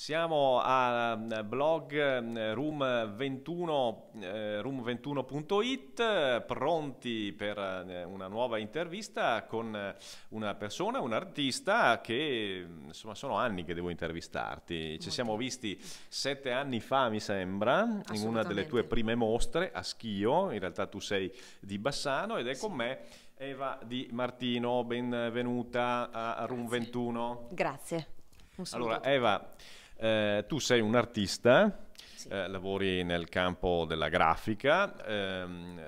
Siamo a eh, blog eh, room 21, eh, room21.it, pronti per una nuova intervista con una persona, un artista che insomma sono anni che devo intervistarti. Molto. Ci siamo visti sette anni fa, mi sembra, in una delle tue prime mostre a Schio. In realtà tu sei di Bassano ed è sì. con me. Eva Di Martino, benvenuta a Room Grazie. 21. Grazie. Allora, Eva, eh, tu sei un artista, sì. eh, lavori nel campo della grafica, ehm,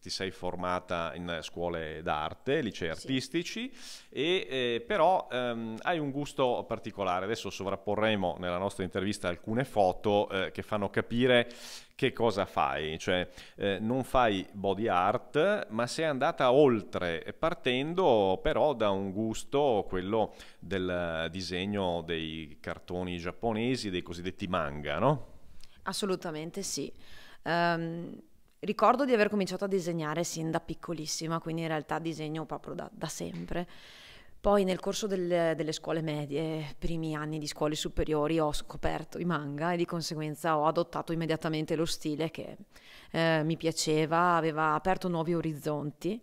ti sei formata in scuole d'arte, licei artistici, e, eh, però ehm, hai un gusto particolare. Adesso sovrapporremo nella nostra intervista alcune foto eh, che fanno capire che cosa fai? Cioè, eh, non fai body art, ma sei andata oltre, partendo però da un gusto, quello del disegno dei cartoni giapponesi, dei cosiddetti manga, no? Assolutamente sì. Um, ricordo di aver cominciato a disegnare sin da piccolissima, quindi in realtà disegno proprio da, da sempre. Poi nel corso del, delle scuole medie, primi anni di scuole superiori, ho scoperto i manga e di conseguenza ho adottato immediatamente lo stile che eh, mi piaceva, aveva aperto nuovi orizzonti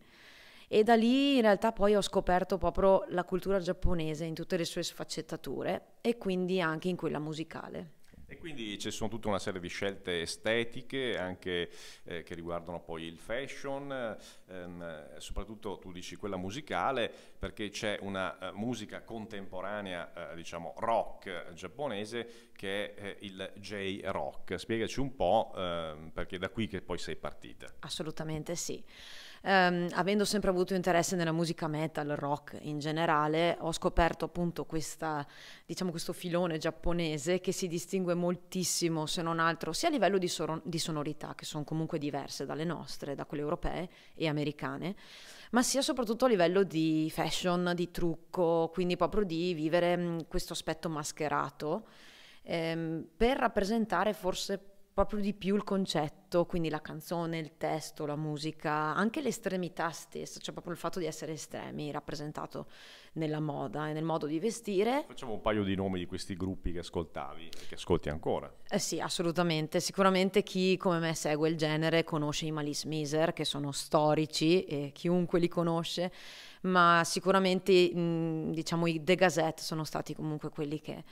e da lì in realtà poi ho scoperto proprio la cultura giapponese in tutte le sue sfaccettature e quindi anche in quella musicale. E quindi ci sono tutta una serie di scelte estetiche anche eh, che riguardano poi il fashion, ehm, soprattutto tu dici quella musicale perché c'è una eh, musica contemporanea, eh, diciamo rock giapponese che è eh, il J-rock. Spiegaci un po' ehm, perché è da qui che poi sei partita. Assolutamente sì ehm, avendo sempre avuto interesse nella musica metal, rock in generale, ho scoperto appunto questa, diciamo, questo filone giapponese che si distingue moltissimo, se non altro, sia a livello di, sor- di sonorità, che sono comunque diverse dalle nostre, da quelle europee e americane, ma sia soprattutto a livello di fashion, di trucco, quindi proprio di vivere mh, questo aspetto mascherato ehm, per rappresentare forse proprio di più il concetto, quindi la canzone, il testo, la musica, anche l'estremità stessa, cioè proprio il fatto di essere estremi rappresentato nella moda e nel modo di vestire. Facciamo un paio di nomi di questi gruppi che ascoltavi e che ascolti ancora. Eh sì, assolutamente. Sicuramente chi come me segue il genere conosce i Malice Miser, che sono storici e chiunque li conosce, ma sicuramente mh, diciamo i The Gazette sono stati comunque quelli che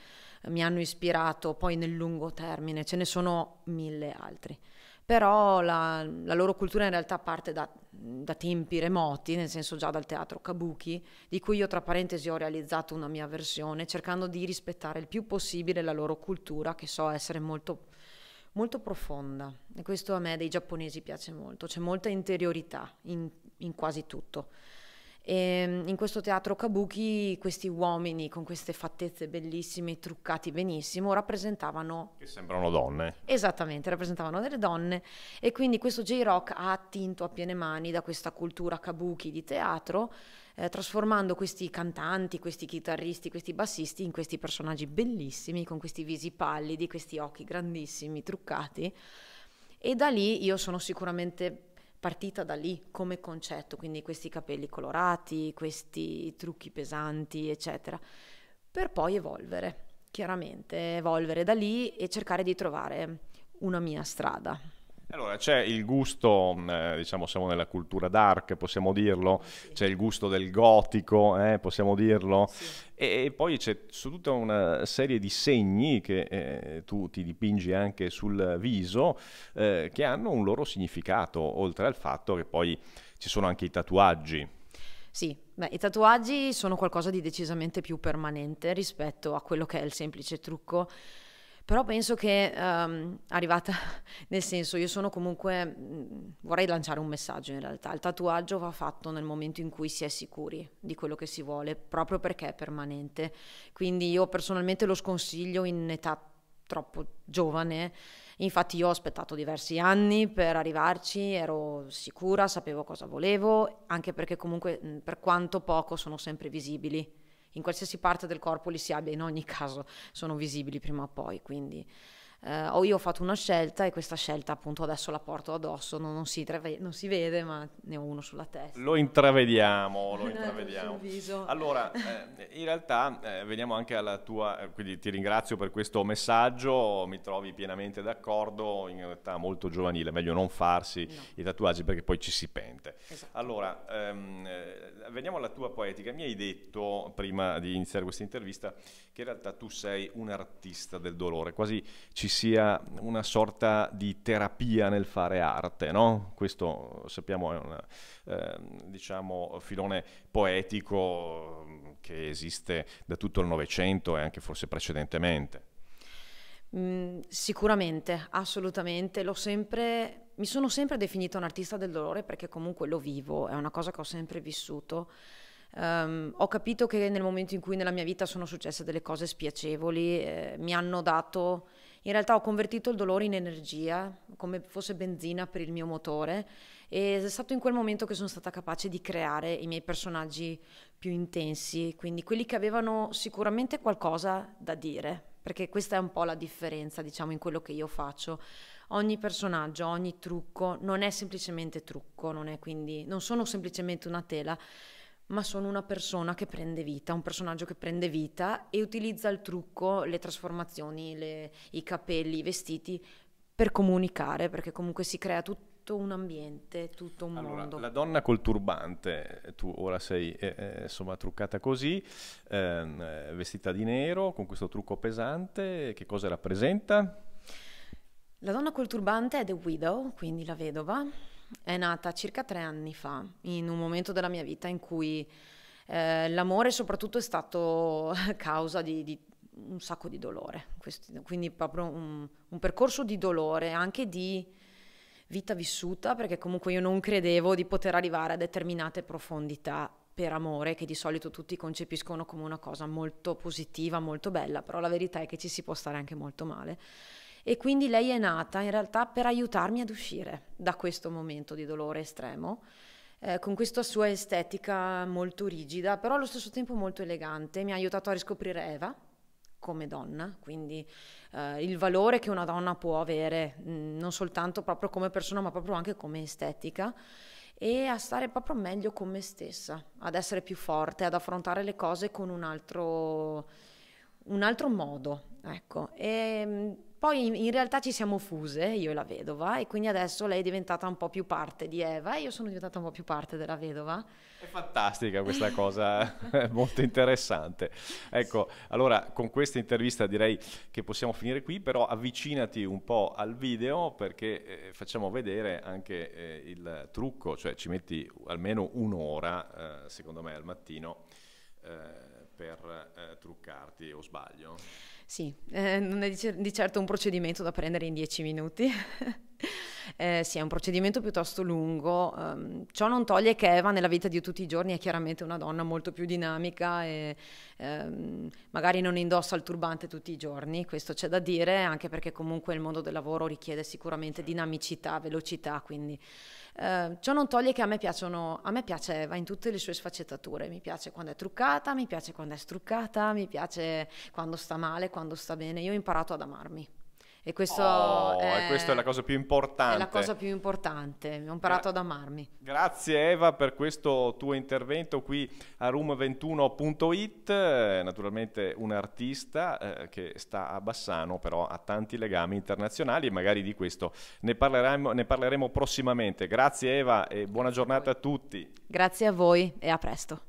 mi hanno ispirato poi nel lungo termine, ce ne sono mille altri. Però la, la loro cultura in realtà parte da, da, tempi remoti, nel senso già dal teatro kabuki, di cui io tra parentesi ho realizzato una mia versione, cercando di rispettare il più possibile la loro cultura, che so essere molto, molto profonda. E questo a me dei giapponesi piace molto, c'è molta interiorità in, in quasi tutto. E ehm, in questo teatro kabuki questi uomini con queste fattezze bellissime, truccati benissimo, rappresentavano... Che sembrano donne. Esattamente, rappresentavano delle donne e quindi questo J-Rock ha attinto a piene mani da questa cultura kabuki di teatro, eh, trasformando questi cantanti, questi chitarristi, questi bassisti in questi personaggi bellissimi, con questi visi pallidi, questi occhi grandissimi, truccati. E da lì io sono sicuramente partita da lì come concetto, quindi questi capelli colorati, questi trucchi pesanti, eccetera, per poi evolvere, chiaramente evolvere da lì e cercare di trovare una mia strada. Allora, c'è il gusto, mm, eh, diciamo siamo nella cultura dark, possiamo dirlo, sì. c'è il gusto del gotico, eh, possiamo dirlo, sì. e, e, poi c'è su tutta una serie di segni che eh, tu ti dipingi anche sul viso, eh, che hanno un loro significato, oltre al fatto che poi ci sono anche i tatuaggi. Sì, beh, i tatuaggi sono qualcosa di decisamente più permanente rispetto a quello che è il semplice trucco però penso che um, arrivata, nel senso, io sono comunque, mm, vorrei lanciare un messaggio in realtà, il tatuaggio va fatto nel momento in cui si è sicuri di quello che si vuole, proprio perché è permanente. Quindi io personalmente lo sconsiglio in età troppo giovane. Infatti io ho aspettato diversi anni per arrivarci, ero sicura, sapevo cosa volevo, anche perché comunque mm, per quanto poco sono sempre visibili in qualsiasi parte del corpo li si abbia, in ogni caso sono visibili prima o poi, quindi eh, o io ho fatto una scelta e questa scelta appunto adesso la porto addosso, non, non, si, treve- non si, vede ma ne ho uno sulla testa. Lo intravediamo, lo intravediamo. allora, eh, in realtà eh, veniamo anche alla tua, eh, quindi ti ringrazio per questo messaggio, mi trovi pienamente d'accordo, in realtà molto giovanile, meglio non farsi no. i tatuaggi perché poi ci si pente. Esatto. Allora, ehm, eh, veniamo alla tua poetica, mi hai detto prima di iniziare questa intervista che in realtà tu sei un artista del dolore, quasi ci ci sia una sorta di terapia nel fare arte, no? Questo sappiamo è un eh, diciamo, filone poetico mm, che esiste da tutto il Novecento e anche forse precedentemente. Mm, sicuramente, assolutamente, l'ho sempre mi sono sempre definita un artista del dolore perché comunque lo vivo, è una cosa che ho sempre vissuto. Um, ho capito che nel momento in cui nella mia vita sono successe delle cose spiacevoli, eh, mi hanno dato in realtà ho convertito il dolore in energia, come fosse benzina per il mio motore ed è stato in quel momento che sono stata capace di creare i miei personaggi più intensi, quindi quelli che avevano sicuramente qualcosa da dire, perché questa è un po' la differenza, diciamo, in quello che io faccio. Ogni personaggio, ogni trucco non è semplicemente trucco, non, è quindi, non sono semplicemente una tela, ma sono una persona che prende vita, un personaggio che prende vita e utilizza il trucco, le trasformazioni, le, i capelli, i vestiti per comunicare, perché comunque si crea tutto un ambiente, tutto un allora, mondo. La donna col turbante, tu ora sei eh, eh insomma truccata così, eh, vestita di nero, con questo trucco pesante, che cosa rappresenta? La donna col turbante è The Widow, quindi la vedova, è nata circa tre anni fa, in un momento della mia vita in cui eh, l'amore soprattutto è stato causa di, di un sacco di dolore, Questo, quindi proprio un, un, percorso di dolore, anche di vita vissuta, perché comunque io non credevo di poter arrivare a determinate profondità per amore, che di solito tutti concepiscono come una cosa molto positiva, molto bella, però la verità è che ci si può stare anche molto male. E quindi lei è nata in realtà per aiutarmi ad uscire da questo momento di dolore estremo. Eh, con questa sua estetica molto rigida, però allo stesso tempo molto elegante, mi ha aiutato a riscoprire Eva, come donna, quindi eh, il valore che una donna può avere, mh, mm, non soltanto proprio come persona, ma proprio anche come estetica, e a stare proprio meglio con me stessa, ad essere più forte, ad affrontare le cose con un altro, un altro modo. Ecco, e mm, poi in realtà ci siamo fuse, io e la vedova, e quindi adesso lei è diventata un po' più parte di Eva e io sono diventata un po' più parte della vedova. È fantastica questa cosa, è molto interessante. Ecco, allora con questa intervista direi che possiamo finire qui, però avvicinati un po' al video perché eh, facciamo vedere anche eh, il trucco, cioè ci metti almeno un'ora, eh, secondo me, al mattino eh, per eh, truccarti o sbaglio. Sì, eh, non è di certo un procedimento da prendere in dieci minuti. Eh, sì, è un procedimento piuttosto lungo. Um, ciò non toglie che Eva nella vita di tutti i giorni è chiaramente una donna molto più dinamica e um, magari non indossa il turbante tutti i giorni, questo c'è da dire, anche perché comunque il mondo del lavoro richiede sicuramente dinamicità, velocità, quindi Uh, ciò non toglie che a me, piacciono, a me piace Eva in tutte le sue sfaccettature, mi piace quando è truccata, mi piace quando è struccata, mi piace quando sta male, quando sta bene. Io ho imparato ad amarmi. E questo oh, è, questa è la cosa più importante. È la cosa più importante, ho imparato Gra- ad amarmi. Grazie Eva per questo tuo intervento qui a room21.it, naturalmente un artista eh, che sta a Bassano, però ha tanti legami internazionali e magari di questo ne parleremo, ne parleremo prossimamente. Grazie Eva e buona giornata a tutti. Grazie a voi e a presto.